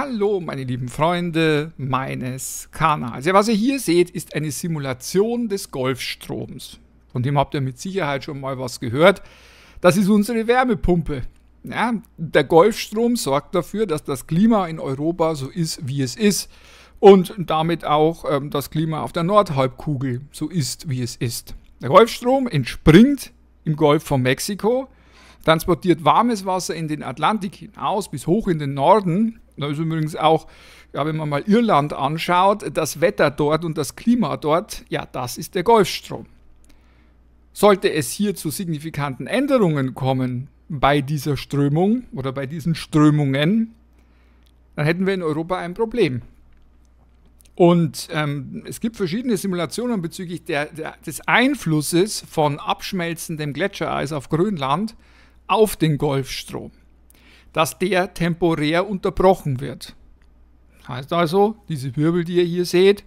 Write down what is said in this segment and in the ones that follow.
Hallo meine lieben Freunde meines Kanals. Ja, was ihr hier seht, ist eine Simulation des Golfstroms. Von dem habt ihr mit Sicherheit schon mal was gehört. Das ist unsere Wärmepumpe. Ja, der Golfstrom sorgt dafür, dass das Klima in Europa so ist, wie es ist. Und damit auch ähm, das Klima auf der Nordhalbkugel so ist, wie es ist. Der Golfstrom entspringt im Golf von Mexiko, transportiert warmes Wasser in den Atlantik hinaus bis hoch in den Norden da ist übrigens auch, ja, wenn man mal Irland anschaut, das Wetter dort und das Klima dort, ja, das ist der Golfstrom. Sollte es hier zu signifikanten Änderungen kommen bei dieser Strömung oder bei diesen Strömungen, dann hätten wir in Europa ein Problem. Und ähm, es gibt verschiedene Simulationen bezüglich der, der, des Einflusses von abschmelzendem Gletschereis auf Grönland auf den Golfstrom dass der temporär unterbrochen wird. Heißt also, diese Wirbel, die ihr hier seht,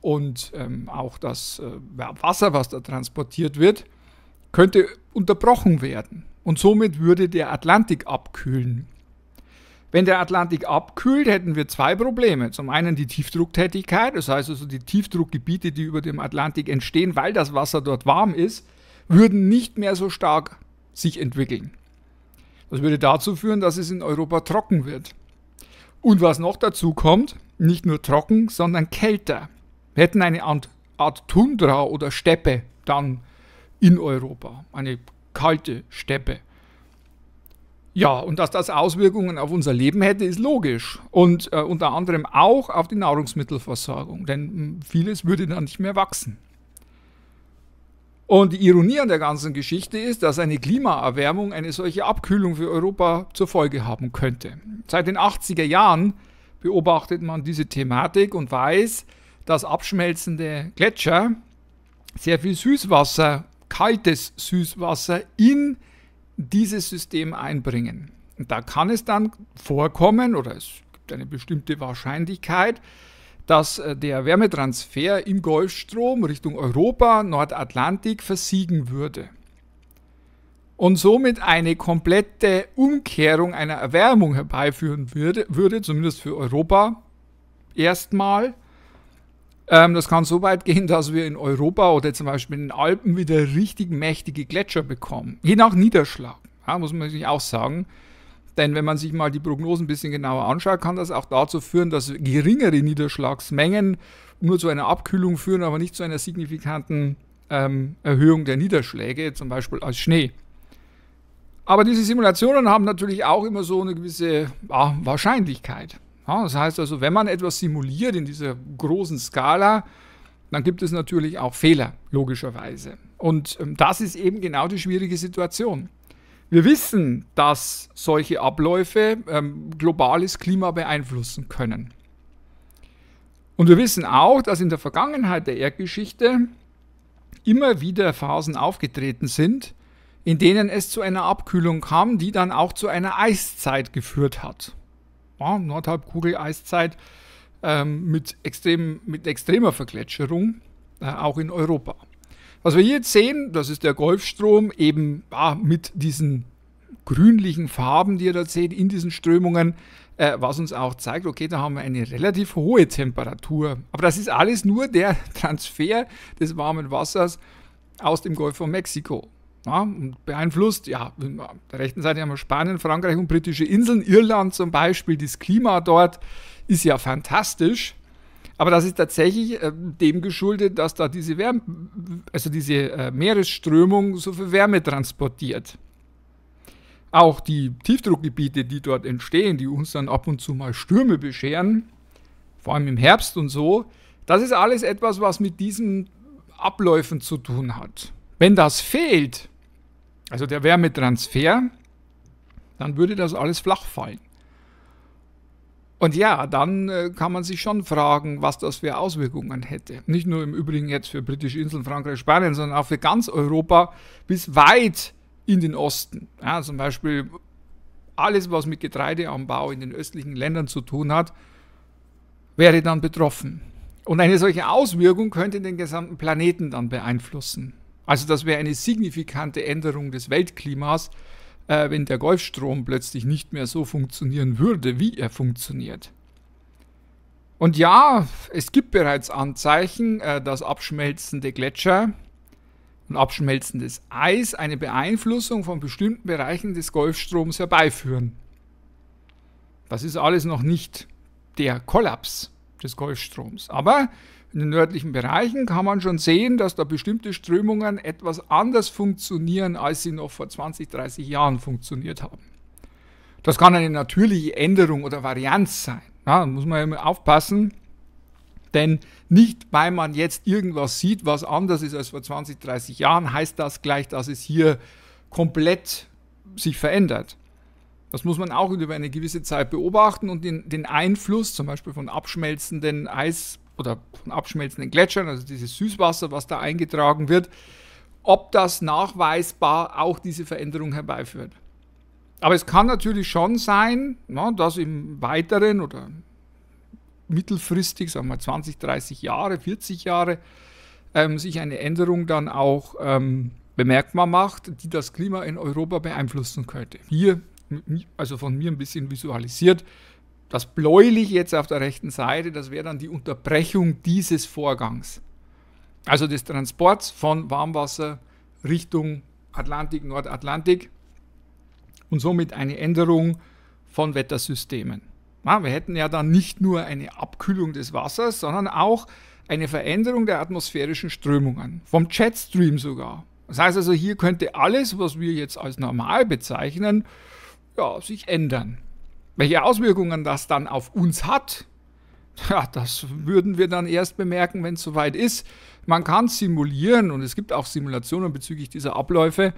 und ähm, auch das äh, Wasser, was da transportiert wird, könnte unterbrochen werden. Und somit würde der Atlantik abkühlen. Wenn der Atlantik abkühlt, hätten wir zwei Probleme. Zum einen die Tiefdrucktätigkeit, das heißt also die Tiefdruckgebiete, die über dem Atlantik entstehen, weil das Wasser dort warm ist, würden nicht mehr so stark sich entwickeln. Das würde dazu führen, dass es in Europa trocken wird. Und was noch dazu kommt, nicht nur trocken, sondern kälter. Wir hätten eine Art, Tundra oder Steppe dann in Europa, eine kalte Steppe. Ja, und dass das Auswirkungen auf unser Leben hätte, ist logisch. Und äh, unter anderem auch auf die Nahrungsmittelversorgung, denn hm, vieles würde dann nicht mehr wachsen. Und die Ironie an der ganzen Geschichte ist, dass eine Klimaerwärmung eine solche Abkühlung für Europa zur Folge haben könnte. Seit den 80er Jahren beobachtet man diese Thematik und weiß, dass abschmelzende Gletscher sehr viel Süßwasser, kaltes Süßwasser in dieses System einbringen. Und da kann es dann vorkommen oder es gibt eine bestimmte Wahrscheinlichkeit, dass äh, der Wärmetransfer im Golfstrom Richtung Europa, Nordatlantik versiegen würde. Und somit eine komplette Umkehrung einer Erwärmung herbeiführen würde, würde zumindest für Europa erstmal. Ähm, das kann so weit gehen, dass wir in Europa oder zum Beispiel in den Alpen wieder richtig mächtige Gletscher bekommen. Je nach Niederschlag, ja, muss man natürlich auch sagen. Denn wenn man sich mal die Prognosen ein bisschen genauer anschaut, kann das auch dazu führen, dass geringere Niederschlagsmengen nur zu einer Abkühlung führen, aber nicht zu einer signifikanten ähm, Erhöhung der Niederschläge, zum Beispiel als Schnee. Aber diese Simulationen haben natürlich auch immer so eine gewisse ja, Wahrscheinlichkeit. Ja, das heißt also, wenn man etwas simuliert in dieser großen Skala, dann gibt es natürlich auch Fehler, logischerweise. Und ähm, das ist eben genau die schwierige Situation. Wir wissen, dass solche Abläufe ähm, globales Klima beeinflussen können. Und wir wissen auch, dass in der Vergangenheit der Erdgeschichte immer wieder Phasen aufgetreten sind, in denen es zu einer Abkühlung kam, die dann auch zu einer Eiszeit geführt hat. Ja, Nordhalbkugel Eiszeit ähm, mit, extrem, mit extremer Vergletscherung, äh, auch in Europa. Was wir hier jetzt sehen, das ist der Golfstrom eben ah, mit diesen grünlichen Farben, die ihr da seht, in diesen Strömungen, äh, was uns auch zeigt, okay, da haben wir eine relativ hohe Temperatur. Aber das ist alles nur der Transfer des warmen Wassers aus dem Golf von Mexiko. Ja, und beeinflusst, ja, auf der rechten Seite haben wir Spanien, Frankreich und britische Inseln, Irland zum Beispiel, das Klima dort ist ja fantastisch. Aber das ist tatsächlich äh, dem geschuldet, dass da diese, Wärme, also diese äh, Meeresströmung so viel Wärme transportiert. Auch die Tiefdruckgebiete, die dort entstehen, die uns dann ab und zu mal Stürme bescheren, vor allem im Herbst und so, das ist alles etwas, was mit diesen Abläufen zu tun hat. Wenn das fehlt, also der Wärmetransfer, dann würde das alles flach fallen. Und ja, dann äh, kann man sich schon fragen, was das für Auswirkungen hätte. Nicht nur im Übrigen jetzt für britische Inseln, Frankreich, Spanien, sondern auch für ganz Europa bis weit in den Osten. Ja, zum Beispiel alles, was mit Getreideanbau in den östlichen Ländern zu tun hat, wäre dann betroffen. Und eine solche Auswirkung könnte den gesamten Planeten dann beeinflussen. Also das wäre eine signifikante Änderung des Weltklimas, äh, wenn der Golfstrom plötzlich nicht mehr so funktionieren würde, wie er funktioniert. Und ja, es gibt bereits Anzeichen, äh, dass abschmelzende Gletscher und abschmelzendes Eis eine Beeinflussung von bestimmten Bereichen des Golfstroms herbeiführen. Das ist alles noch nicht der Kollaps des Golfstroms, aber in den nördlichen Bereichen kann man schon sehen, dass da bestimmte Strömungen etwas anders funktionieren, als sie noch vor 20, 30 Jahren funktioniert haben. Das kann eine natürliche Änderung oder Varianz sein. Ja, da muss man immer aufpassen, denn nicht, weil man jetzt irgendwas sieht, was anders ist als vor 20, 30 Jahren, heißt das gleich, dass es hier komplett sich verändert. Das muss man auch über eine gewisse Zeit beobachten und den, den Einfluss zum Beispiel von abschmelzenden Eis, oder von abschmelzenden Gletschern, also dieses Süßwasser, was da eingetragen wird, ob das nachweisbar auch diese Veränderung herbeiführt. Aber es kann natürlich schon sein, na, dass im weiteren oder mittelfristig, sagen wir 20, 30 Jahre, 40 Jahre, ähm, sich eine Änderung dann auch ähm, bemerkbar macht, die das Klima in Europa beeinflussen könnte. Hier, also von mir ein bisschen visualisiert, das bläulich jetzt auf der rechten Seite, das wäre dann die Unterbrechung dieses Vorgangs. Also des Transports von Warmwasser Richtung Atlantik, Nordatlantik und somit eine Änderung von Wettersystemen. Ja, wir hätten ja dann nicht nur eine Abkühlung des Wassers, sondern auch eine Veränderung der atmosphärischen Strömungen, vom Jetstream sogar. Das heißt also, hier könnte alles, was wir jetzt als normal bezeichnen, ja, sich ändern. Welche Auswirkungen das dann auf uns hat, ja, das würden wir dann erst bemerken, wenn es soweit ist. Man kann simulieren und es gibt auch Simulationen bezüglich dieser Abläufe,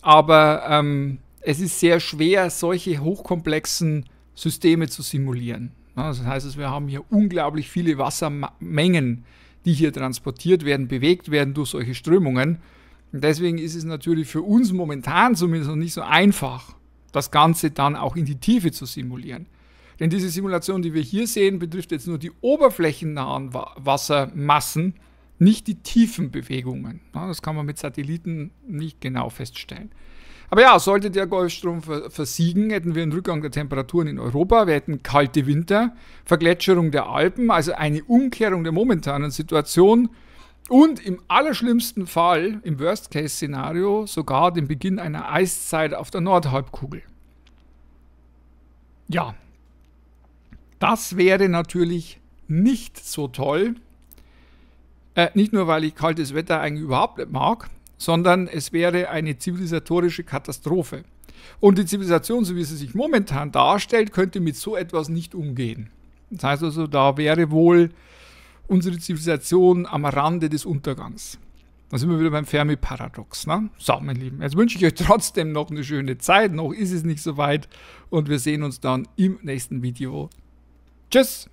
aber ähm, es ist sehr schwer, solche hochkomplexen Systeme zu simulieren. das heißt, wir haben hier unglaublich viele Wassermengen, die hier transportiert werden, bewegt werden durch solche Strömungen. Und deswegen ist es natürlich für uns momentan zumindest noch nicht so einfach, das Ganze dann auch in die Tiefe zu simulieren. Denn diese Simulation, die wir hier sehen, betrifft jetzt nur die oberflächennahen Wassermassen, nicht die tiefen Bewegungen. Das kann man mit Satelliten nicht genau feststellen. Aber ja, sollte der Golfstrom versiegen, hätten wir einen Rückgang der Temperaturen in Europa, wir hätten kalte Winter, Vergletscherung der Alpen, also eine Umkehrung der momentanen Situation und im allerschlimmsten Fall, im Worst-Case-Szenario, sogar den Beginn einer Eiszeit auf der Nordhalbkugel. Ja, das wäre natürlich nicht so toll. Äh, nicht nur, weil ich kaltes Wetter eigentlich überhaupt nicht mag, sondern es wäre eine zivilisatorische Katastrophe. Und die Zivilisation, so wie sie sich momentan darstellt, könnte mit so etwas nicht umgehen. Das heißt also, da wäre wohl unsere Zivilisation am Rande des Untergangs. Da sind wir wieder beim Fermi-Paradox. Ne? So, mein Lieben, jetzt wünsche ich euch trotzdem noch eine schöne Zeit. Noch ist es nicht so weit und wir sehen uns dann im nächsten Video. Tschüss!